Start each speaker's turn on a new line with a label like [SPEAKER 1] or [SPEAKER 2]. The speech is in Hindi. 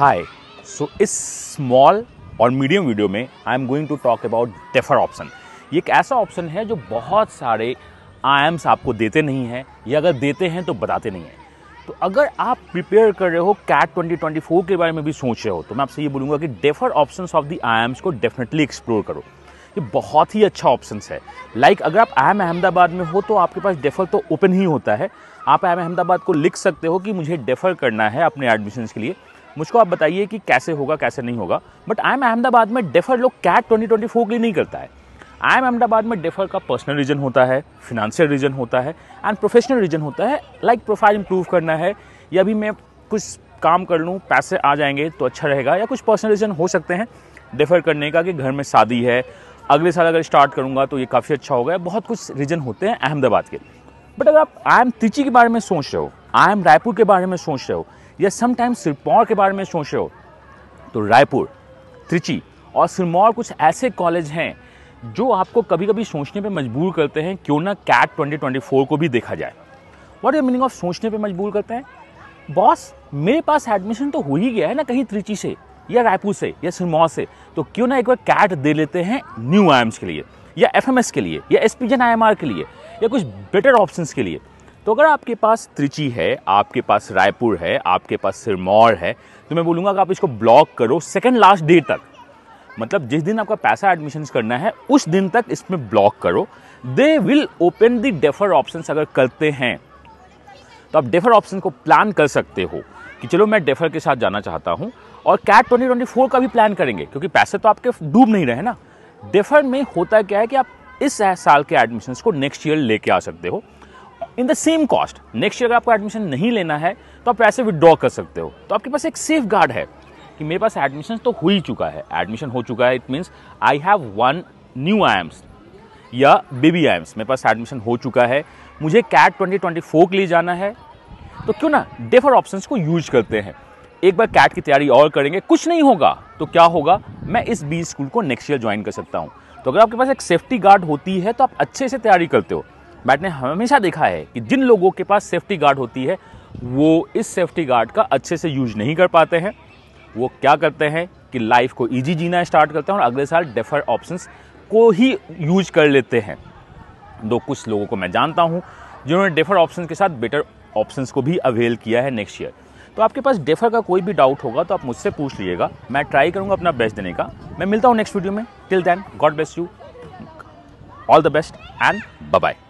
[SPEAKER 1] Hi, सो इस स्मॉल और मीडियम वीडियो में I am going to talk about defer option ये एक ऐसा ऑप्शन है जो बहुत सारे आई आपको देते नहीं हैं या अगर देते हैं तो बताते नहीं हैं तो अगर आप प्रिपेयर कर रहे हो कैट 2024 के बारे में भी सोच रहे हो तो मैं आपसे ये बोलूँगा कि defer option of the IIMs को डेफिनेटली एक्सप्लोर करो ये बहुत ही अच्छा ऑप्शन है लाइक like, अगर आप आई एम अहमदाबाद में हो तो आपके पास डेफर तो ओपन ही होता है आप आई एम अहमदाबाद को लिख सकते हो कि मुझे डेफर करना है अपने एडमिशन के लिए मुझको आप बताइए कि कैसे होगा कैसे नहीं होगा बट आई एम अहमदाबाद में डेफर लोग कैट ट्वेंटी ट्वेंटी फोर के लिए नहीं करता है आई एम अहमदाबाद में डेफर का पर्सनल रीजन होता है फिनंशियल रीजन होता है एंड प्रोफेशनल रीजन होता है लाइक प्रोफाइल इंप्रूव करना है या भी मैं कुछ काम कर लूँ पैसे आ जाएंगे तो अच्छा रहेगा या कुछ पर्सनल रीजन हो सकते हैं डेफर करने का कि घर में शादी है अगले साल अगर स्टार्ट करूँगा तो ये काफ़ी अच्छा होगा बहुत कुछ रीजन होते हैं अहमदाबाद के बट अगर आप आई एम तिची के बारे में सोच रहे हो आई एम रायपुर के बारे में सोच रहे हो या समटाइम्स सिरमौर के बारे में सोच रहे हो तो रायपुर त्रिची और सिरमौर कुछ ऐसे कॉलेज हैं जो आपको कभी कभी सोचने पे मजबूर करते हैं क्यों ना कैट 2024 को भी देखा जाए वॉट इज मीनिंग ऑफ सोचने पे मजबूर करते हैं बॉस मेरे पास एडमिशन तो हो ही गया है ना कहीं त्रिची से या रायपुर से या सिरमौर से तो क्यों ना एक बार कैट दे लेते हैं न्यू आई के लिए या एफ के लिए या एस पी के लिए या कुछ बेटर ऑप्शन के लिए तो अगर आपके पास त्रिची है आपके पास रायपुर है आपके पास सिरमौर है तो मैं बोलूँगा कि आप इसको ब्लॉक करो सेकेंड लास्ट डे तक मतलब जिस दिन आपका पैसा एडमिशन करना है उस दिन तक इसमें ब्लॉक करो they will open the defer option अगर करते हैं तो आप डेफर ऑप्शन को प्लान कर सकते हो कि चलो मैं डेफर के साथ जाना चाहता हूँ और कैट ट्वेंटी ट्वेंटी फोर का भी प्लान करेंगे क्योंकि पैसे तो आपके डूब नहीं रहे ना डेफर में होता क्या है कि आप इस साल के एडमिशन्स को नेक्स्ट ईयर लेके आ सकते हो in the same cost next year अगर आपको एडमिशन नहीं लेना है तो आप पैसे विदड्रॉ कर सकते हो तो आपके पास एक सेफ गार्ड है कि मेरे पास एडमिशन तो हो ही चुका है एडमिशन हो चुका है it means I have one new IIMs या बेबी आयम्स मेरे पास एडमिशन हो चुका है मुझे कैट ट्वेंटी फोर के लिए जाना है तो क्यों ना डिफर ऑप्शन को यूज करते हैं एक बार कैट की तैयारी और करेंगे कुछ नहीं होगा तो क्या होगा मैं इस बी स्कूल को नेक्स्ट ईयर ज्वाइन कर सकता हूँ तो अगर आपके पास एक सेफ्टी गार्ड होती है तो आप अच्छे से तैयारी करते हो मैट ने हमेशा देखा है कि जिन लोगों के पास सेफ्टी गार्ड होती है वो इस सेफ्टी गार्ड का अच्छे से यूज नहीं कर पाते हैं वो क्या करते हैं कि लाइफ को ईजी जीना स्टार्ट करते हैं और अगले साल डेफर ऑप्शन को ही यूज कर लेते हैं दो कुछ लोगों को मैं जानता हूँ जिन्होंने डेफर ऑप्शन के साथ बेटर ऑप्शन को भी अवेल किया है नेक्स्ट ईयर तो आपके पास डेफर का कोई भी डाउट होगा तो आप मुझसे पूछ लीजिएगा मैं ट्राई करूँगा अपना बेस्ट देने का मैं मिलता हूँ नेक्स्ट वीडियो में till then God bless you all the best and bye